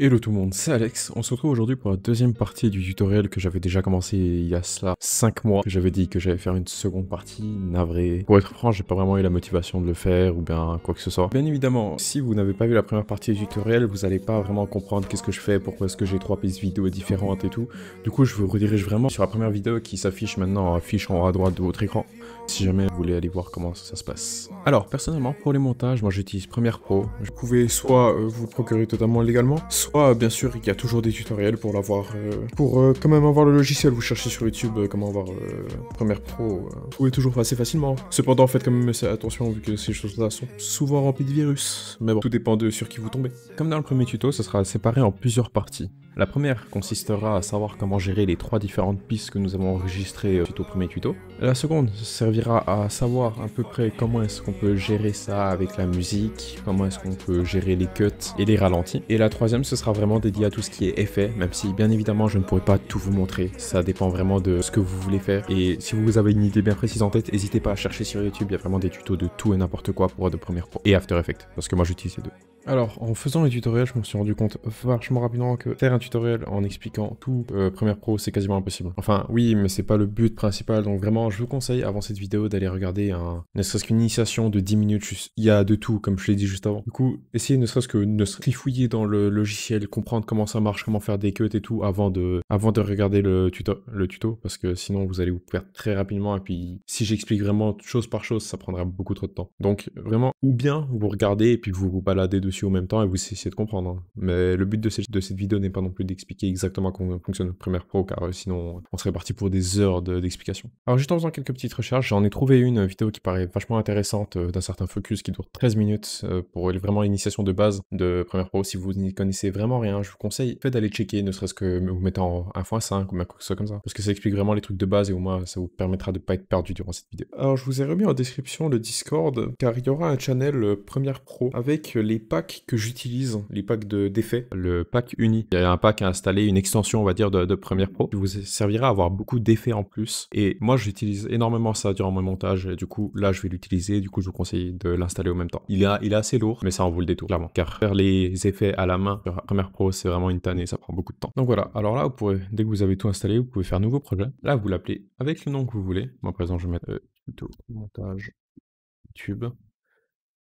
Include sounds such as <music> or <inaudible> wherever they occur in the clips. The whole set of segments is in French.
Hello tout le monde, c'est Alex. On se retrouve aujourd'hui pour la deuxième partie du tutoriel que j'avais déjà commencé il y a cela 5 mois. J'avais dit que j'allais faire une seconde partie, navré. Pour être franc, j'ai pas vraiment eu la motivation de le faire ou bien quoi que ce soit. Bien évidemment, si vous n'avez pas vu la première partie du tutoriel, vous allez pas vraiment comprendre qu'est-ce que je fais, pourquoi est-ce que j'ai trois pistes vidéo différentes et tout. Du coup, je vous redirige vraiment sur la première vidéo qui s'affiche maintenant, affiche en haut à droite de votre écran si jamais vous voulez aller voir comment ça se passe. Alors, personnellement, pour les montages, moi j'utilise Premiere Pro. Euh, vous pouvez soit vous procurer totalement légalement, soit bien sûr, il y a toujours des tutoriels pour l'avoir, euh, pour euh, quand même avoir le logiciel. Vous cherchez sur YouTube comment avoir Premiere Pro, vous pouvez toujours passer facilement. Cependant, faites quand même attention vu que ces choses-là sont souvent remplies de virus. Mais bon, tout dépend de sur qui vous tombez. Comme dans le premier tuto, ça sera séparé en plusieurs parties. La première consistera à savoir comment gérer les trois différentes pistes que nous avons enregistrées euh, suite au premier tuto. La seconde servira à savoir à peu près comment est-ce qu'on peut gérer ça avec la musique, comment est-ce qu'on peut gérer les cuts et les ralentis. Et la troisième, ce sera vraiment dédié à tout ce qui est effet, même si bien évidemment je ne pourrai pas tout vous montrer. Ça dépend vraiment de ce que vous voulez faire. Et si vous avez une idée bien précise en tête, n'hésitez pas à chercher sur YouTube, il y a vraiment des tutos de tout et n'importe quoi pour de premier point et After Effects, parce que moi j'utilise les deux. Alors, en faisant les tutoriels, je me suis rendu compte vachement rapidement que faire un tutoriel en expliquant tout euh, première Pro, c'est quasiment impossible. Enfin, oui, mais c'est pas le but principal. Donc vraiment, je vous conseille avant cette vidéo d'aller regarder un, ne serait-ce qu'une initiation de 10 minutes. Il y a de tout, comme je l'ai dit juste avant. Du coup, essayez ne serait-ce que ne se fouiller dans le logiciel, comprendre comment ça marche, comment faire des cuts et tout avant de, avant de regarder le tuto, le tuto, parce que sinon vous allez vous perdre très rapidement. Et puis, si j'explique vraiment chose par chose, ça prendra beaucoup trop de temps. Donc vraiment, ou bien vous regardez et puis vous vous baladez dessus en même temps et vous essayez de comprendre. Hein. Mais le but de cette, vidéo n'est pas non plus d'expliquer exactement comment fonctionne Premiere Pro, car euh, sinon on serait parti pour des heures d'explication. Alors juste en faisant quelques petites recherches, j'en ai trouvé une vidéo qui paraît vachement intéressante euh, d'un certain focus qui dure 13 minutes euh, pour vraiment l'initiation de base de Premiere Pro. Si vous n'y connaissez vraiment rien, je vous conseille fait d'aller checker, ne serait-ce que vous mettant en 1.5 ou un quoi que ce comme ça, parce que ça explique vraiment les trucs de base et au moins ça vous permettra de ne pas être perdu durant cette vidéo. Alors je vous ai remis en description le Discord, car il y aura un channel Premiere Pro avec les packs que j'utilise, les packs d'effets, le pack uni. Il y a un pack à installer, une extension, on va dire, de, Premiere Pro, qui vous servira à avoir beaucoup d'effets en plus. Et moi, j'utilise énormément ça durant mon montage, et du coup, là, je vais l'utiliser, du coup, je vous conseille de l'installer au même temps. Il, il est assez lourd, mais ça en vaut le détour, clairement, car faire les effets à la main sur Premiere Pro, c'est vraiment une tannée, ça prend beaucoup de temps. Donc voilà, alors là, vous pouvez, dès que vous avez tout installé, vous pouvez faire nouveau projet. Là, vous l'appelez avec le nom que vous voulez. Moi, par je vais mettre euh, montage tube ».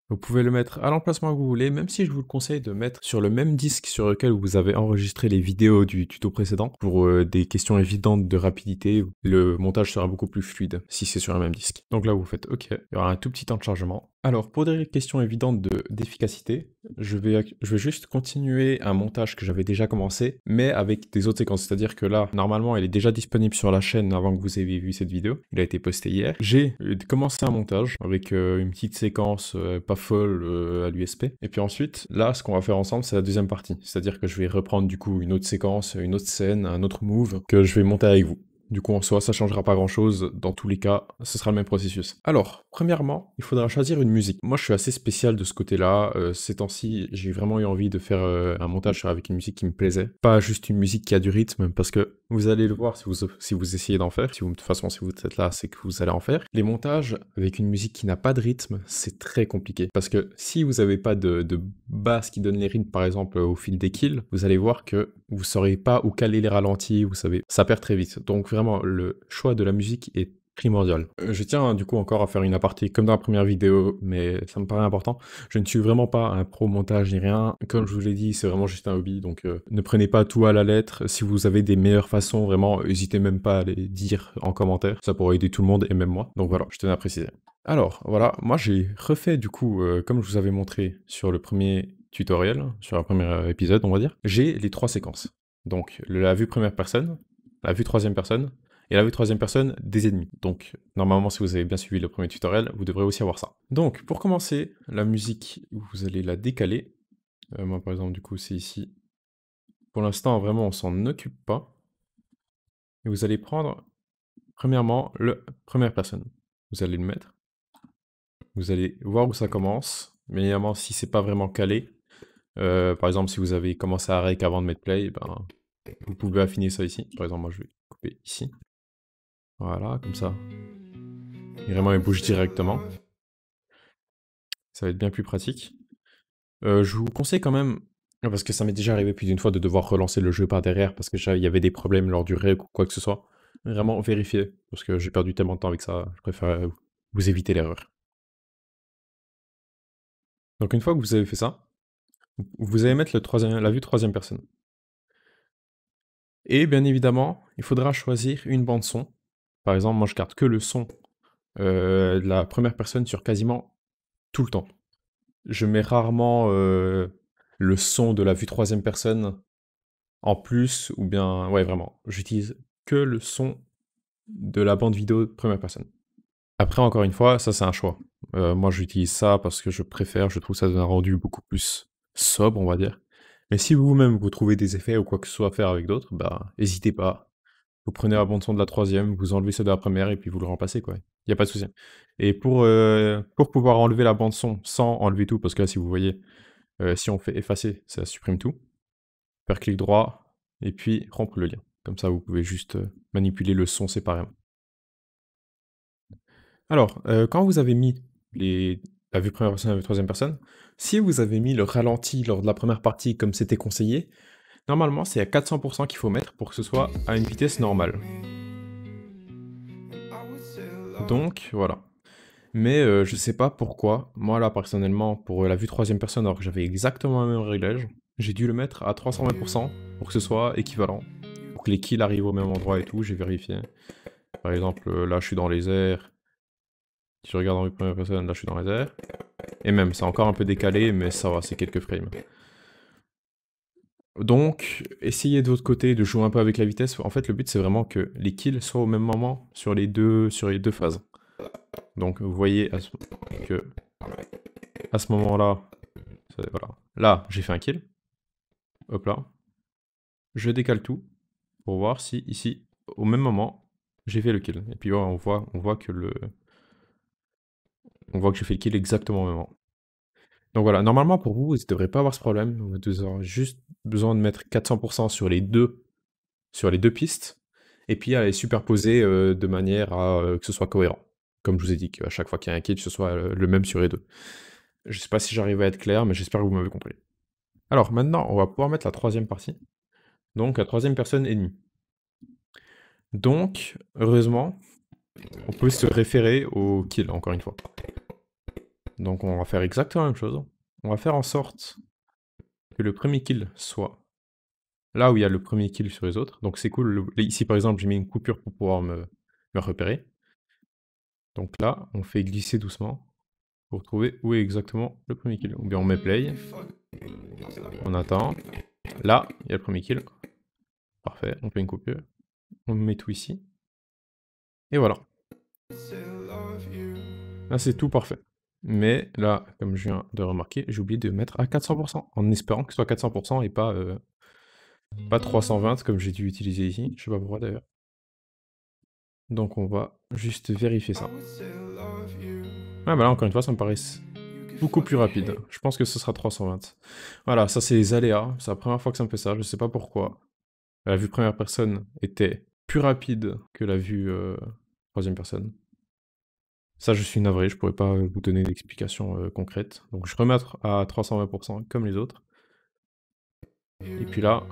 Vous pouvez le mettre à l'emplacement que vous voulez, même si je vous le conseille de mettre sur le même disque sur lequel vous avez enregistré les vidéos du tuto précédent. Pour euh, des questions évidentes de rapidité, le montage sera beaucoup plus fluide si c'est sur un même disque. Donc là, vous faites OK, il y aura un tout petit temps de chargement. Alors, pour des questions évidentes de, d'efficacité, je vais, juste continuer un montage que j'avais déjà commencé, mais avec des autres séquences. C'est-à-dire que là, normalement, elle est déjà disponible sur la chaîne avant que vous ayez vu cette vidéo. Il a été posté hier. J'ai euh, commencé un montage avec euh, une petite séquence euh, pas folle à l'USP. Et puis ensuite, là, ce qu'on va faire ensemble, c'est la deuxième partie. C'est-à-dire que je vais reprendre du coup une autre séquence, une autre scène, un autre move que je vais monter avec vous. Du coup, en soi, ça changera pas grand chose. Dans tous les cas, ce sera le même processus. Alors, premièrement, il faudra choisir une musique. Moi, je suis assez spécial de ce côté-là. Euh, ces temps-ci, j'ai vraiment eu envie de faire euh, un montage avec une musique qui me plaisait. Pas juste une musique qui a du rythme, parce que vous allez le voir si vous, si vous essayez d'en faire. Si vous, de toute façon, si vous êtes là, c'est que vous allez en faire. Les montages avec une musique qui n'a pas de rythme, c'est très compliqué. Parce que si vous n'avez pas de, de, basse qui donne les rythmes, par exemple, au fil des kills, vous allez voir que vous ne saurez pas où caler les ralentis, vous savez, ça perd très vite. Donc vraiment, le choix de la musique est primordial. Euh, je tiens du coup encore à faire une aparté comme dans la première vidéo, mais ça me paraît important. Je ne suis vraiment pas un pro montage ni rien. Comme je vous l'ai dit, c'est vraiment juste un hobby, donc euh, ne prenez pas tout à la lettre. Si vous avez des meilleures façons, vraiment, n'hésitez même pas à les dire en commentaire. Ça pourrait aider tout le monde et même moi. Donc voilà, je tenais à préciser. Alors voilà, moi j'ai refait du coup, euh, comme je vous avais montré sur le premier tutoriel, sur le premier épisode on va dire, j'ai les trois séquences. Donc la vue première personne, la vue troisième personne et la troisième personne, des ennemis. Donc normalement, si vous avez bien suivi le premier tutoriel, vous devrez aussi avoir ça. Donc pour commencer, la musique, vous allez la décaler. Euh, moi par exemple, du coup, c'est ici. Pour l'instant, vraiment, on s'en occupe pas. Et vous allez prendre, premièrement, le première personne. Vous allez le mettre. Vous allez voir où ça commence. Mais évidemment, si c'est pas vraiment calé, euh, par exemple, si vous avez commencé à arrêter avant de mettre play, ben, vous pouvez affiner ça ici. Par exemple, moi je vais couper ici. Voilà, comme ça. Vraiment, elle bouge directement. Ça va être bien plus pratique. Euh, je vous conseille quand même, ah, parce que ça m'est déjà arrivé plus d'une fois de devoir relancer le jeu par derrière parce qu'il y avait des problèmes lors du rec ou quoi que ce soit. Vraiment vérifier, parce que j'ai perdu tellement de temps avec ça, je préfère vous éviter l'erreur. Donc une fois que vous avez fait ça, vous allez mettre le troisième, la vue troisième personne. Et bien évidemment, il faudra choisir une bande son par exemple, moi, je garde que le son euh, de la première personne sur quasiment tout le temps. Je mets rarement euh, le son de la vue troisième personne en plus, ou bien, ouais, vraiment, j'utilise que le son de la bande vidéo de première personne. Après, encore une fois, ça c'est un choix. Euh, moi, j'utilise ça parce que je préfère, je trouve ça donne un rendu beaucoup plus sobre, on va dire. Mais si vous-même vous trouvez des effets ou quoi que ce soit à faire avec d'autres, bah, n'hésitez pas vous prenez un bande son de la troisième, vous enlevez ceux de la première et puis vous le remplacez quoi. Il n'y a pas de souci. Et pour, euh, pour pouvoir enlever la bande son sans enlever tout, parce que là si vous voyez, euh, si on fait effacer, ça supprime tout. Faire clic droit et puis rompre le lien. Comme ça vous pouvez juste euh, manipuler le son séparément. Alors, quand vous avez mis les, la vue première personne et la vue troisième personne, si vous avez mis le ralenti lors de la première partie comme c'était conseillé, Normalement, c'est à 400% qu'il faut mettre pour que ce soit à une vitesse normale. Donc, voilà. Mais euh, je sais pas pourquoi, moi là personnellement, pour la vue troisième personne, alors que j'avais exactement le même réglage, j'ai dû le mettre à 320% pour que ce soit équivalent. Pour que les kills arrivent au même endroit et tout, j'ai vérifié. Par exemple, euh, là je suis dans les airs. Si je regarde en vue première personne, là je suis dans les airs. Et même, c'est encore un peu décalé, mais ça va, c'est quelques frames. Donc, essayez de votre côté de jouer un peu avec la vitesse. En fait, le but, c'est vraiment que les kills soient au même moment sur les deux, sur les deux phases. Donc, vous voyez ce, que à ce moment-là, là, j'ai fait un kill. Hop là. Je décale tout pour voir si ici, au même moment, j'ai fait le kill. Et puis, on, voit, on voit que le... On voit que j'ai fait le kill exactement au même moment. Donc voilà, normalement pour vous, vous ne devrez pas avoir ce problème. Vous aurez juste besoin de mettre 400% sur les deux, sur les deux pistes, et puis à les superposer euh, de manière à euh, que ce soit cohérent. Comme je vous ai dit, qu'à chaque fois qu'il y a un kill, ce soit euh, le même sur les deux. Je ne sais pas si j'arrive à être clair, mais j'espère que vous m'avez compris. Alors maintenant, on va pouvoir mettre la troisième partie. Donc la troisième personne ennemie. Donc, heureusement, on peut se référer au kill, encore une fois. Donc on va faire exactement la même chose. On va faire en sorte que le premier kill soit là où il y a le premier kill sur les autres. Donc c'est cool. Ici par exemple, j'ai mis une coupure pour pouvoir me, repérer. Donc là, on fait glisser doucement pour trouver où est exactement le premier kill. Ou bien on met play. On attend. Là, il y a le premier kill. Parfait, on fait une coupure. On met tout ici. Et voilà. Là, c'est tout parfait. Mais là, comme je viens de remarquer, j'ai oublié de mettre à 400%, en espérant que ce soit 400% et pas, euh, pas 320 comme j'ai dû utiliser ici. Je sais pas pourquoi d'ailleurs. Donc on va juste vérifier ça. Ah bah là, encore une fois, ça me paraît beaucoup plus rapide. Je pense que ce sera 320. Voilà, ça c'est les aléas. C'est la première fois que ça me fait ça, je sais pas pourquoi. La vue première personne était plus rapide que la vue euh, troisième personne. Ça, je suis navré, je pourrais pas vous donner d'explication concrète. Donc je remets à 320% comme les autres. Et puis là,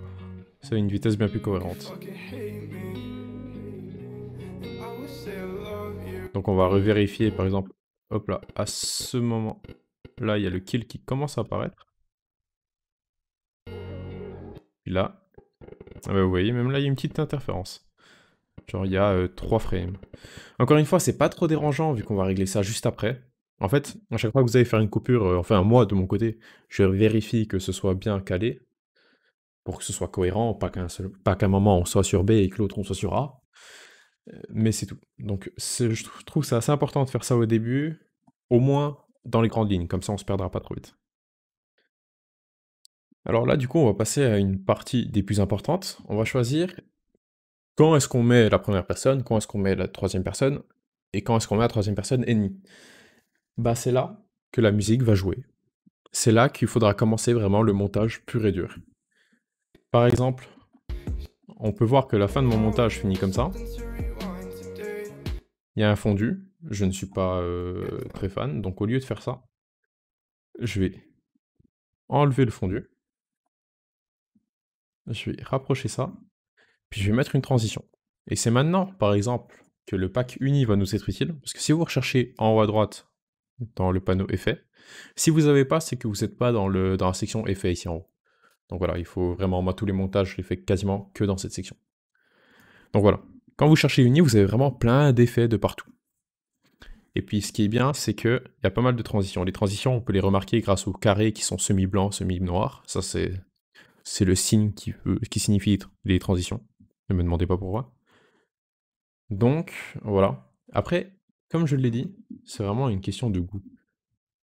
ça a une vitesse bien plus cohérente. Donc on va revérifier par exemple, hop là, à ce moment là, il y a le kill qui commence à apparaître. Et là, ah bah, vous voyez, même là, il y a une petite interférence. Genre, il y a 3 euh, frames. Encore une fois, c'est pas trop dérangeant vu qu'on va régler ça juste après. En fait, à chaque fois que vous allez faire une coupure, euh, enfin, moi de mon côté, je vérifie que ce soit bien calé pour que ce soit cohérent, pas qu'un un moment on soit sur B et que l'autre on soit sur A. Euh, mais c'est tout. Donc, je trouve ça assez important de faire ça au début, au moins dans les grandes lignes, comme ça on se perdra pas trop vite. Alors là, du coup, on va passer à une partie des plus importantes. On va choisir quand est-ce qu'on met la première personne, quand est-ce qu'on met la troisième personne, et quand est-ce qu'on met la troisième personne ennemie. Bah c'est là que la musique va jouer. C'est là qu'il faudra commencer vraiment le montage pur et dur. Par exemple, on peut voir que la fin de mon montage finit comme ça. Il y a un fondu, je ne suis pas euh, très fan, donc au lieu de faire ça, je vais enlever le fondu. Je vais rapprocher ça puis je vais mettre une transition. Et c'est maintenant, par exemple, que le pack uni va nous être utile, parce que si vous recherchez en haut à droite dans le panneau effet, si vous n'avez pas, c'est que vous n'êtes pas dans, le, dans la section effet ici en haut. Donc voilà, il faut vraiment, moi tous les montages, je les fais quasiment que dans cette section. Donc voilà, quand vous cherchez uni, vous avez vraiment plein d'effets de partout. Et puis ce qui est bien, c'est qu'il y a pas mal de transitions. Les transitions, on peut les remarquer grâce aux carrés qui sont semi-blancs, semi-noirs. Ça, c'est le signe qui, qui signifie les transitions. Ne me demandez pas pourquoi. Donc, voilà. Après, comme je l'ai dit, c'est vraiment une question de goût.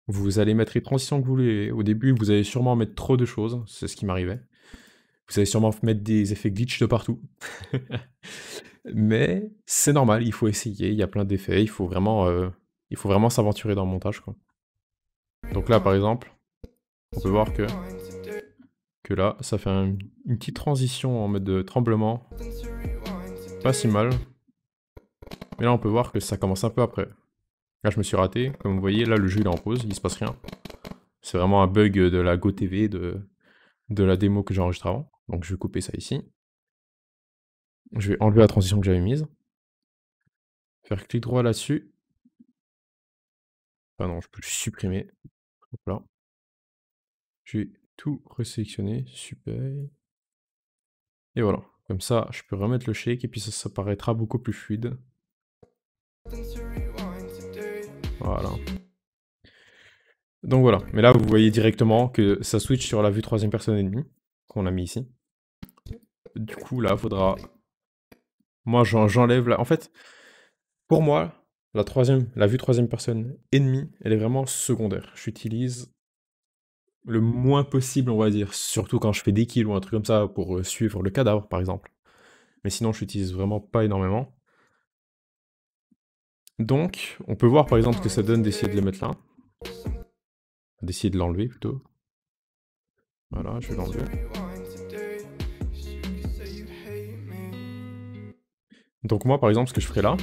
Vous allez mettre les transitions que vous voulez. Au début, vous allez sûrement mettre trop de choses. C'est ce qui m'arrivait. Vous allez sûrement mettre des effets glitch de partout. <laughs> Mais c'est normal, il faut essayer. Il y a plein d'effets. Il faut vraiment, euh, vraiment s'aventurer dans le montage. Donc là, par exemple, on peut voir que que là, ça fait une petite transition en mode de euh, tremblement. Pas si mal. Mais là, on peut voir que ça commence un peu après. Là, je me suis raté. Comme vous voyez, là, le jeu il est en pause, il se passe rien. C'est vraiment un bug de la GoTV, de, de la démo que j'ai enregistrée avant. Donc, je vais couper ça ici. Je vais enlever la transition que j'avais mise. Faire clic droit là-dessus. Ah non, je peux supprimer. Je vais tout resélectionner, super. Et voilà, comme ça je peux remettre le shake et puis ça, ça paraîtra beaucoup plus fluide. Voilà. Donc voilà, mais là vous voyez directement que ça switch sur la vue troisième personne ennemie qu'on a mis ici. Du coup là faudra... Moi j'enlève là... En fait, pour moi, la, troisième, la vue troisième personne ennemie, elle est vraiment secondaire. J'utilise le moins possible, on va dire, surtout quand je fais des kills ou un truc comme ça pour euh, suivre le cadavre, par exemple. Mais sinon, je n'utilise vraiment pas énormément. Donc, on peut voir par exemple ce que ça donne d'essayer de le mettre là. D'essayer de l'enlever plutôt. Voilà, je vais l'enlever. Donc moi, par exemple, ce que je ferais là,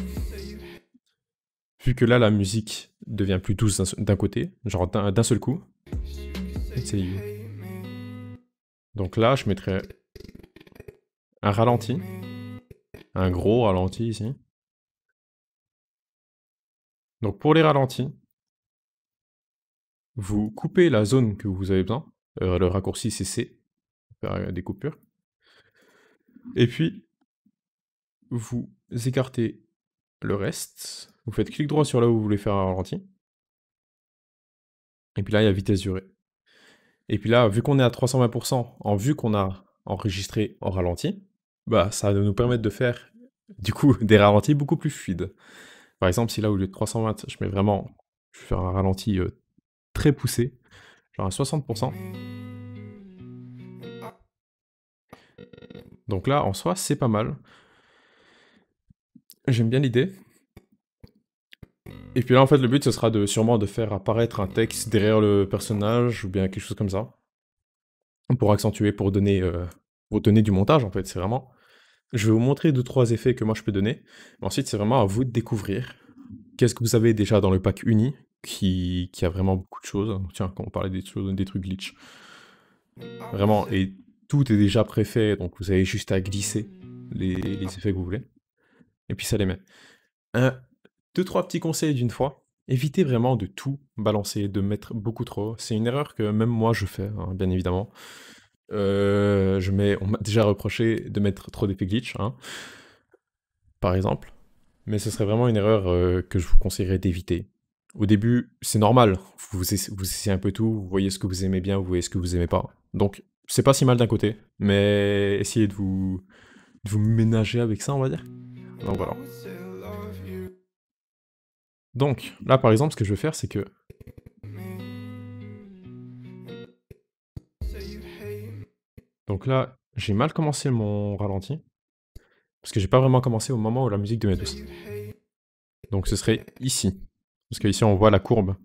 vu que là, la musique devient plus douce d'un côté, genre d'un seul coup, donc là, je mettrai un ralenti. Un gros ralenti ici. Donc pour les ralentis, vous coupez la zone que vous avez besoin. Euh, le raccourci c'est C, faire des coupures. Et puis, vous écartez le reste. Vous faites clic droit sur là où vous voulez faire un ralenti. Et puis là, il y a vitesse durée. Et puis là, vu qu'on est à 320%, en vue qu'on a enregistré en ralenti, bah, ça va nous permettre de faire du coup <laughs> des ralentis beaucoup plus fluides. Par exemple, si là au lieu de 320, je mets vraiment, je faire un ralenti euh, très poussé, genre à 60%. Donc là, en soi, c'est pas mal. J'aime bien l'idée. Et puis là, en fait, le but, ce sera de, sûrement de faire apparaître un texte derrière le personnage ou bien quelque chose comme ça. Pour accentuer, pour donner, euh, pour donner du montage, en fait. C'est vraiment. Je vais vous montrer deux, trois effets que moi je peux donner. Mais ensuite, c'est vraiment à vous de découvrir qu'est-ce que vous avez déjà dans le pack uni qui, qui a vraiment beaucoup de choses. Tiens, quand on parlait des, choses, des trucs glitch. Vraiment, et tout est déjà préfait, donc vous avez juste à glisser les, les effets que vous voulez. Et puis ça les met. Un, deux, trois petits conseils d'une fois. Évitez vraiment de tout balancer, de mettre beaucoup trop. C'est une erreur que même moi je fais, hein, bien évidemment. Euh, je on m'a déjà reproché de mettre trop d'effets glitch, hein, par exemple. Mais ce serait vraiment une erreur euh, que je vous conseillerais d'éviter. Au début, c'est normal. Vous, essayez un peu tout, vous voyez ce que vous aimez bien, vous voyez ce que vous aimez pas. Donc, c'est pas si mal d'un côté, mais essayez de vous, de vous ménager avec ça, on va dire. Donc voilà. Donc, là par exemple, ce que je vais faire, c'est que... Donc là, j'ai mal commencé mon ralenti, parce que j'ai pas vraiment commencé au moment où la musique devait douce. Donc ce serait ici, parce qu'ici on voit la courbe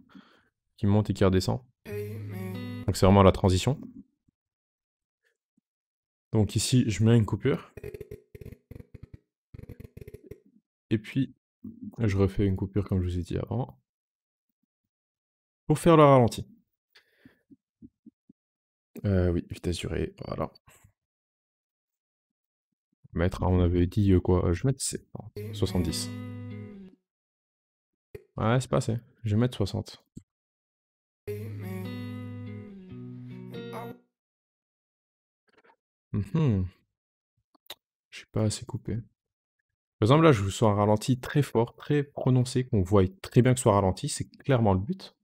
qui monte et qui redescend. Donc c'est vraiment la transition. Donc ici, je mets une coupure. Et puis je refais une coupure comme je vous ai dit avant. Pour faire le ralenti. Euh, oui, vitesse durée, voilà. Mettre, on avait dit euh, quoi Je vais mettre 70. Ouais, c'est passé. Je vais mettre 60. Mmh je suis pas assez coupé. Par exemple, là, je vous sens un ralenti très fort, très prononcé, qu'on voit très bien que ce soit ralenti, c'est clairement le but.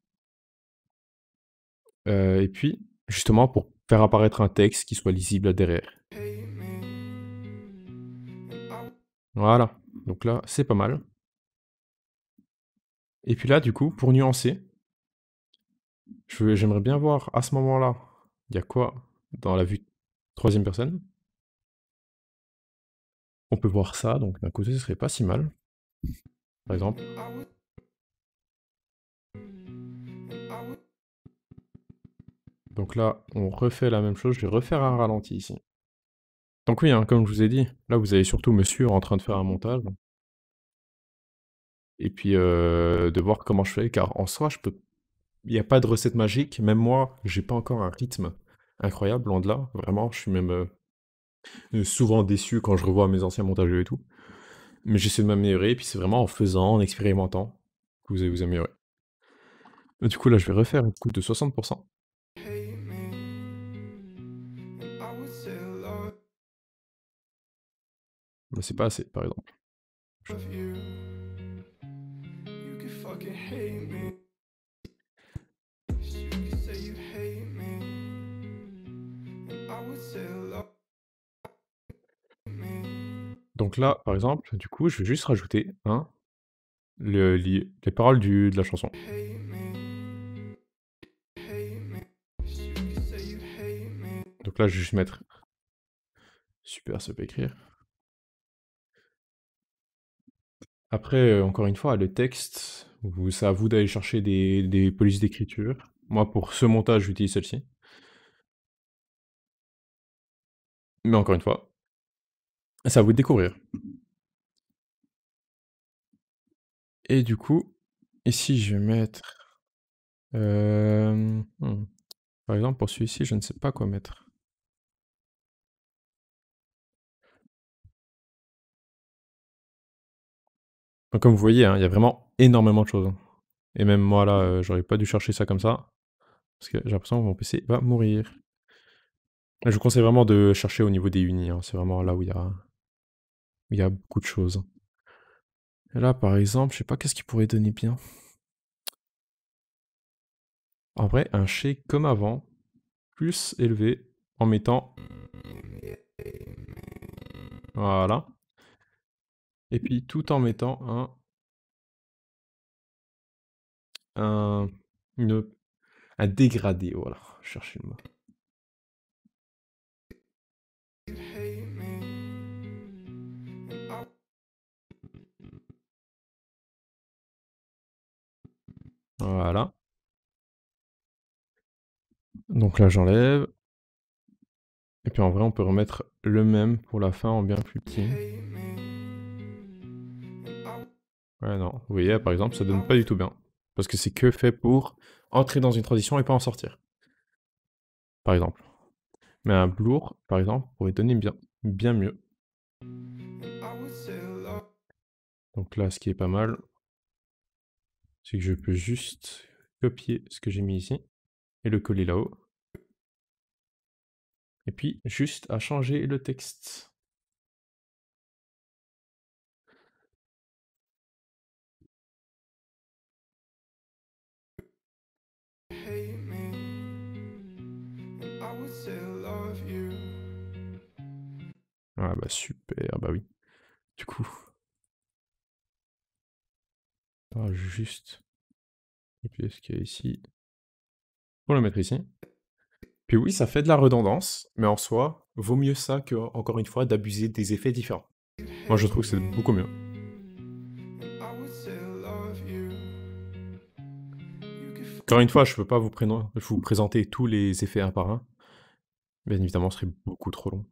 Euh, et puis, justement, pour faire apparaître un texte qui soit lisible derrière. Voilà, donc là, c'est pas mal. Et puis là, du coup, pour nuancer, j'aimerais bien voir à ce moment-là, il y a quoi dans la vue troisième personne on peut voir ça, donc d'un côté, ce serait pas si mal. Par exemple. Donc là, on refait la même chose. Je vais refaire un ralenti ici. Donc oui, hein, comme je vous ai dit, là, vous avez surtout monsieur en train de faire un montage. Et puis, euh, de voir comment je fais, car en soi, je peux... il n'y a pas de recette magique. Même moi, j'ai pas encore un rythme incroyable, en de là. Vraiment, je suis même euh, euh, souvent déçu quand je revois mes anciens montages et tout. Mais j'essaie de m'améliorer, puis c'est vraiment en faisant, en expérimentant, que vous allez vous améliorer. du coup, là, je vais refaire une coup de 60%. c'est pas assez, par exemple. Donc là, par exemple, du coup, je vais juste rajouter hein, les, paroles du, de la chanson. Donc là, je vais juste mettre super, ça peut écrire. Après, euh, encore une fois, le texte, c'est à vous d'aller chercher des polices d'écriture. Moi, pour ce montage, j'utilise celle-ci. Mais encore une fois, ça ah, va vous découvrir. Et du coup, ici, je vais mettre... Euh, hmm, par exemple, pour celui-ci, je ne sais pas quoi mettre. comme vous voyez, hein, il y a vraiment énormément de choses. Hein. Et même moi, là, euh, j'aurais pas dû chercher ça comme ça. Parce que j'ai l'impression que mon PC va mourir. Je vous conseille vraiment de chercher au niveau des unis. Hein. C'est vraiment là où il y a il y a beaucoup de choses. là, par exemple, je sais pas qu'est-ce qui pourrait donner bien. En vrai, un chez comme avant, plus élevé, en mettant... Voilà. Et puis tout en mettant un... un... un dégradé, voilà, cherchez le mot. Voilà. Donc là, j'enlève. Et puis en vrai, on peut remettre le même pour la fin en bien plus petit. Ouais, non. Vous voyez, par exemple, ça donne pas du tout bien. Parce que c'est que fait pour entrer dans une transition et pas en sortir. Par exemple. Mais un blur, par exemple, pourrait donner bien, bien mieux. Donc là, ce qui est pas mal, c'est que je peux juste copier ce que j'ai mis ici et le coller là-haut. Et puis juste à changer le texte. Ah bah super, bah oui. Du coup, pas juste puis ce qu'il y a ici pour le mettre ici. Puis oui, ça fait de la redondance, mais en soi, vaut mieux ça que, encore une fois, d'abuser des effets différents. Moi, je trouve que c'est beaucoup mieux. Encore une fois, je ne peux pas vous, présenter tous les effets un par un. Bien évidemment, ce serait beaucoup trop long.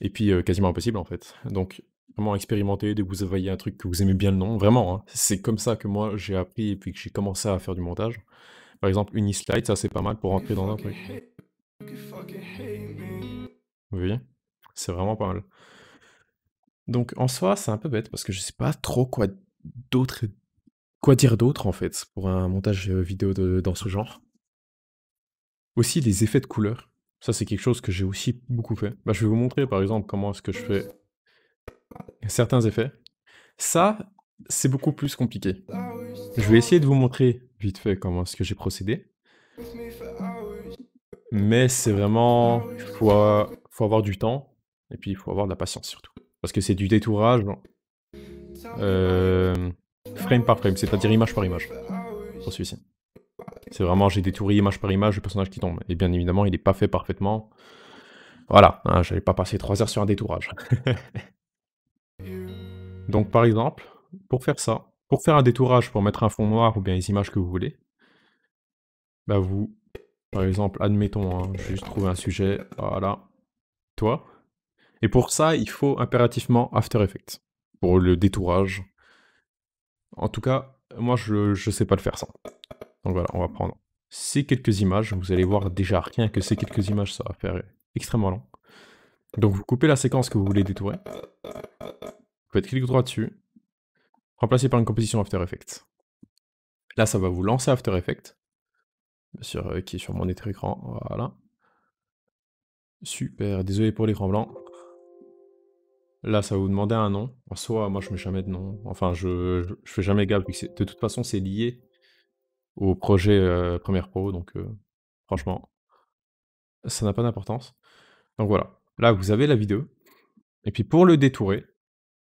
Et puis, euh, quasiment impossible, en fait. Donc, vraiment expérimenter, dès que vous voyez un truc que vous aimez bien le nom, vraiment, hein. c'est comme ça que moi j'ai appris et puis que j'ai commencé à faire du montage. Par exemple, Unislide, ça c'est pas mal pour rentrer dans un truc. C'est vraiment pas mal. Donc en soi, c'est un peu bête parce que je sais pas trop quoi d'autre quoi dire d'autre en fait pour un montage euh, vidéo dans ce genre. Aussi les effets de couleur. Ça c'est quelque chose que j'ai aussi beaucoup fait. Bah, je vais vous montrer par exemple comment est-ce que je fais certains effets. Ça, c'est beaucoup plus compliqué. Ah Je vais essayer de vous montrer vite fait comment est-ce que j'ai procédé. Mais c'est vraiment... Ah il faut, faut, avoir du temps et puis il faut avoir de la patience surtout. Parce que c'est du détourage hein. euh, frame par frame, c'est-à-dire image par image pour celui-ci. C'est vraiment, j'ai détouré image par image le personnage qui tombe. Et bien évidemment, il n'est pas fait parfaitement. Voilà, hein, j'avais pas passer 3 heures sur un détourage. <laughs> Donc par exemple, pour faire ça, pour faire un détourage, pour mettre un fond noir ou bien les images que vous voulez, bah vous, par exemple, admettons, hein, je vais juste trouver un sujet, voilà, toi. Et pour ça, il faut impérativement After Effects, pour le détourage. En tout cas, moi je, ne sais pas le faire sans. Donc voilà, on va prendre ces quelques images. Vous allez voir déjà rien que ces quelques images, ça va faire extrêmement long. Donc vous coupez la séquence que vous voulez détourer. Vous faites clic droit dessus, remplacé par une composition After Effects. Là, ça va vous lancer After Effects, sur, euh, qui est sur mon écran, voilà. Super, désolé pour l'écran blanc. Là, ça va vous demander un nom. En soit moi, je mets jamais de nom. Enfin, je, ne fais jamais gaffe. De toute façon, c'est lié au projet euh, Premiere Première Pro. Donc, euh, franchement, ça n'a pas d'importance. Donc voilà. Là, vous avez la vidéo. Et puis, pour le détourer,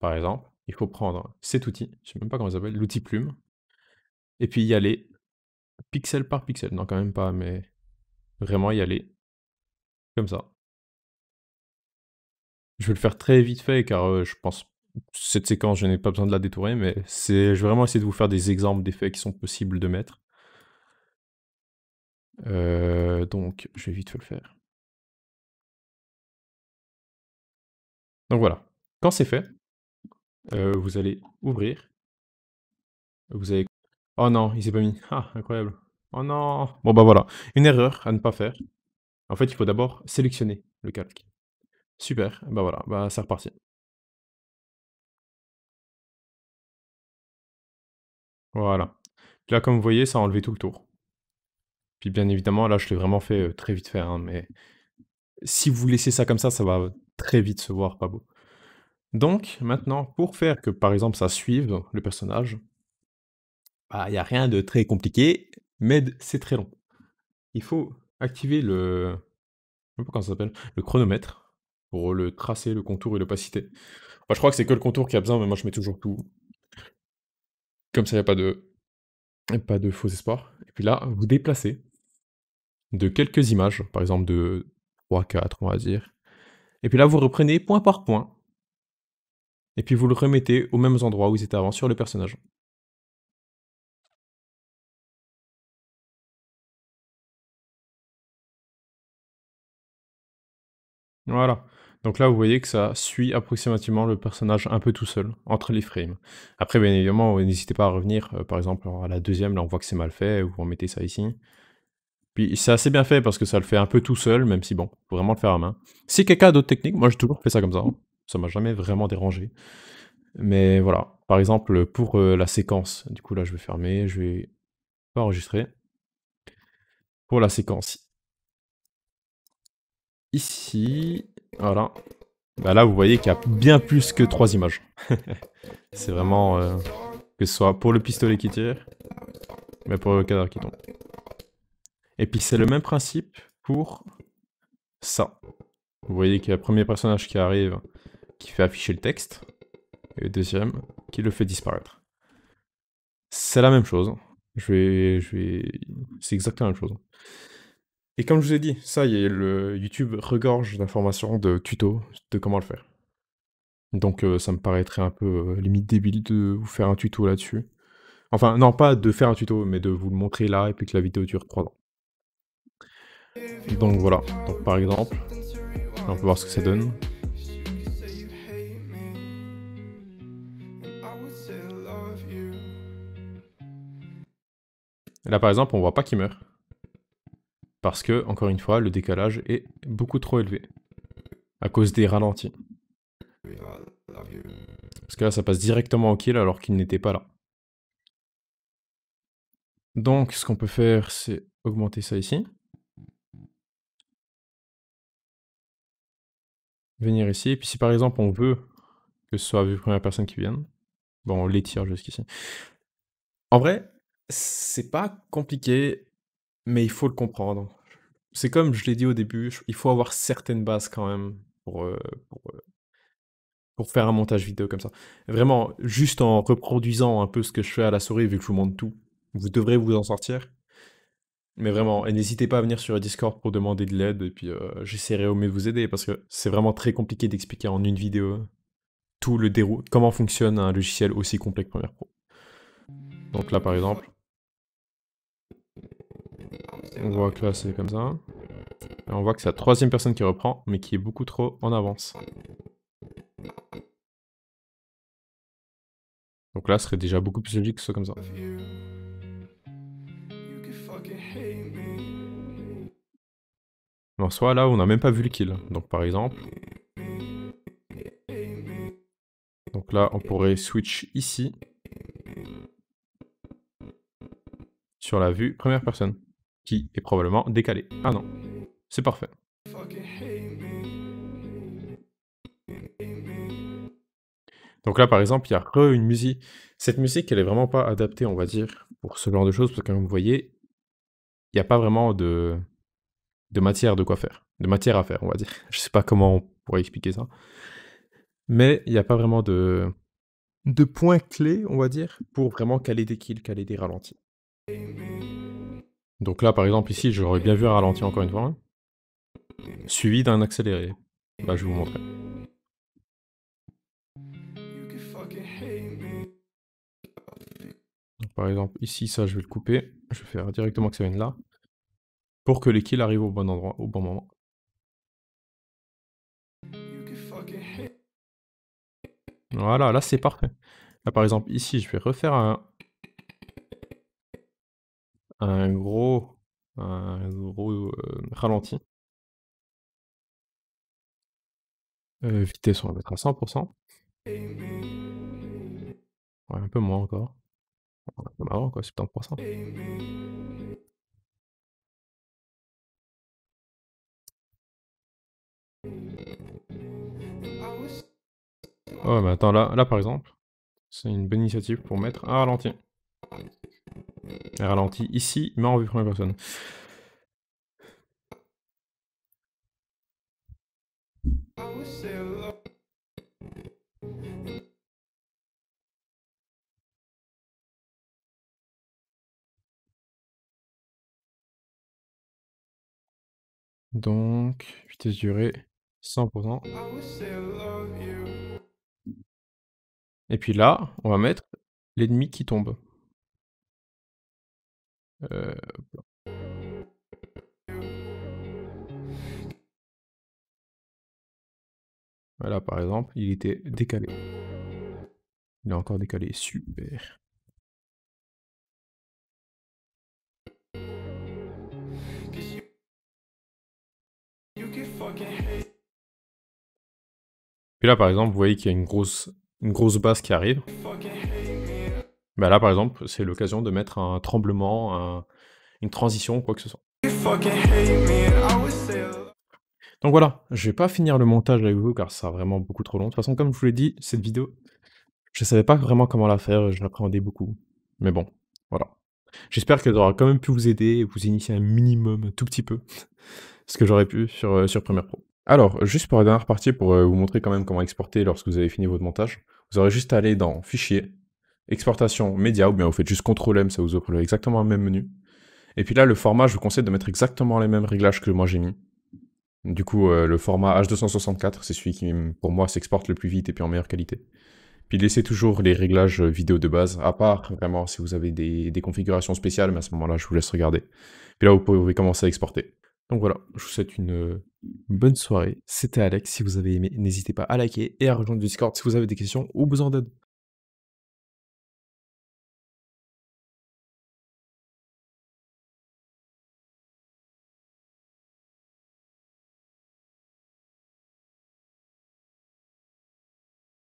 par exemple, il faut prendre cet outil, je ne sais même pas comment il s'appelle, l'outil plume, et puis y aller pixel par pixel. Non, quand même pas, mais vraiment y aller comme ça. Je vais le faire très vite fait car je pense cette séquence, je n'ai pas besoin de la détourer, mais je vais vraiment essayer de vous faire des exemples d'effets qui sont possibles de mettre. donc, je vais vite le faire. Donc voilà, quand c'est fait, euh, vous allez ouvrir. Vous allez... Oh non, il s'est pas mis. Ah, incroyable. Oh non. Bon bah voilà, une erreur à ne pas faire. En fait, il faut d'abord sélectionner le calque. Super, bah voilà, bah c'est reparti. Voilà. Là, comme vous voyez, ça a enlevé tout le tour. Puis bien évidemment, là, je l'ai vraiment fait euh, très vite faire, hein, mais si vous laissez ça comme ça, ça va euh, très vite se voir pas beau. Donc, maintenant, pour faire que, par exemple, ça suive le personnage, bah, il n'y a rien de très compliqué, mais c'est très long. Il faut activer le... Je comment ça s'appelle Le chronomètre pour le tracer, le contour et l'opacité. je crois que c'est que le contour qui a besoin, mais moi, je mets toujours tout. Comme ça, il n'y a pas de... pas de faux espoir. Et puis là, vous déplacez de quelques images, par exemple de 3, 4, on va dire. Et puis là, vous reprenez point par point et puis vous le remettez au même endroit où ils étaient avant sur le personnage. Voilà. Donc là, vous voyez que ça suit approximativement le personnage un peu tout seul, entre les frames. Après, bien évidemment, n'hésitez pas à revenir, euh, par exemple, à la deuxième, là on voit que c'est mal fait, vous remettez ça ici. Puis c'est assez bien fait parce que ça le fait un peu tout seul, même si bon, faut vraiment le faire à main. Si quelqu'un a d'autres techniques, moi j'ai toujours fait ça comme ça. Hein ça m'a jamais vraiment dérangé. Mais voilà, par exemple, pour la séquence, du coup là je vais fermer, je vais pas enregistrer. Pour la séquence, ici, voilà, bah, là vous voyez qu'il y a bien plus que trois images. <laughs> C'est vraiment euh, que ce soit pour le pistolet qui tire, mais pour le cadavre qui tombe. Et puis c'est le même principe pour ça. Vous voyez qu'il y a le premier personnage qui arrive, qui fait afficher le texte, et le deuxième qui le fait disparaître. C'est la même chose. Je vais, je C'est exactement la même chose. Et comme je vous ai dit, ça y est, le YouTube regorge d'informations, de tutos, de comment le faire. Donc euh, ça me paraîtrait un peu euh, limite débile de vous faire un tuto là-dessus. Enfin, non, pas de faire un tuto, mais de vous le montrer là et puis que la vidéo dure 3 ans. Donc voilà, donc par exemple, on peut voir ce que ça donne. Là, par exemple, on voit pas qu'il meurt. Parce que, encore une fois, le décalage est beaucoup trop élevé. À cause des ralentis. Parce que là, ça passe directement au kill alors qu'il n'était pas là. Donc, ce qu'on peut faire, c'est augmenter ça ici. Venir ici. Et puis, si par exemple, on veut que ce soit la première personne qui vienne, bon, on l'étire jusqu'ici. En vrai, c'est pas compliqué, mais il faut le comprendre. C'est comme je l'ai dit au début, il faut avoir certaines bases quand même pour, euh, euh, pour, faire un montage vidéo comme ça. Vraiment, juste en reproduisant un peu ce que je fais à la souris, vu que je vous montre tout, vous devrez vous en sortir. Mais vraiment, et n'hésitez pas à venir sur le Discord pour demander de l'aide, et puis euh, j'essaierai au mieux de vous aider, parce que c'est vraiment très compliqué d'expliquer en une vidéo tout le comment fonctionne un logiciel aussi complexe que Premiere Pro. Donc là, par exemple, on voit que là, c'est comme ça. on voit que c'est la troisième personne qui reprend, mais qui est beaucoup trop en avance. Donc là, ce serait déjà beaucoup plus logique que ce soit comme ça. En soit là, on n'a même pas vu le kill. Donc par exemple... Donc là, on pourrait switch ici. Sur la vue, première personne qui est probablement décalé. Ah non, c'est parfait. Donc là, par exemple, il y a re une musique. Cette musique, elle est vraiment pas adaptée, on va dire, pour ce genre de choses, parce que comme vous voyez, il n'y a pas vraiment de, de matière de quoi faire, de matière à faire, on va dire. <laughs> Je sais pas comment on pourrait expliquer ça. Mais il n'y a pas vraiment de, de points clés, on va dire, pour vraiment caler des kills, caler des ralentis. Donc là, par exemple, ici, j'aurais bien vu un ralenti encore une fois, suivi d'un accéléré. Bah je vais vous montrer. par exemple, ici, ça, je vais le couper. Je vais faire directement que ça vienne là, pour que les kills arrivent au bon endroit, au bon moment. Voilà, là, c'est parfait. Là, par exemple, ici, je vais refaire un, un gros, un ralenti. vitesse, on va mettre à 100%. Ouais, un peu moins encore. peu marrant quoi, 70%. Oh, mais attends, là, là par exemple, c'est une bonne initiative pour mettre un ralenti. Euh, ralenti ici, mais en vue première personne. Donc, vitesse durée 100%. Et puis là, on va mettre l'ennemi qui tombe. Euh, voilà, par exemple, il était décalé. Il est encore décalé, super. Puis là, par exemple, vous voyez qu'il y a une grosse, une grosse basse qui arrive. Bah là, par exemple, c'est l'occasion de mettre un tremblement, une transition, quoi que ce soit. Uh, Donc voilà, je vais pas finir le montage avec vous car ça sera vraiment beaucoup trop long. De toute façon, comme je vous l'ai dit, cette vidéo, je savais pas vraiment comment la faire, je l'appréhendais beaucoup. Mais bon, voilà. J'espère qu'elle aura quand même pu vous aider et vous initier un minimum, un tout petit peu, <laughs> ce que j'aurais pu sur, euh, sur Premiere Pro. Alors, juste pour la dernière partie, pour euh, vous montrer quand même comment exporter lorsque vous avez fini votre montage, vous aurez juste à aller dans Fichier, exportation, média, ou bien vous faites juste CTRL-M, ça vous ouvre exactement le même menu. Et puis là, le format, je vous conseille de mettre exactement les mêmes réglages que moi j'ai mis. Du coup, euh, le format H264, c'est celui qui, pour moi, s'exporte le plus vite et puis en meilleure qualité. Puis laissez toujours les réglages euh, vidéo de base, à part vraiment si vous avez des, des configurations spéciales, mais à ce moment-là, je vous laisse regarder. Puis là, vous pouvez commencer à exporter. Donc voilà, je vous souhaite une euh, bonne soirée. C'était Alex. Si vous avez aimé, n'hésitez pas à liker et à rejoindre le Discord si vous avez des questions ou besoin d'aide.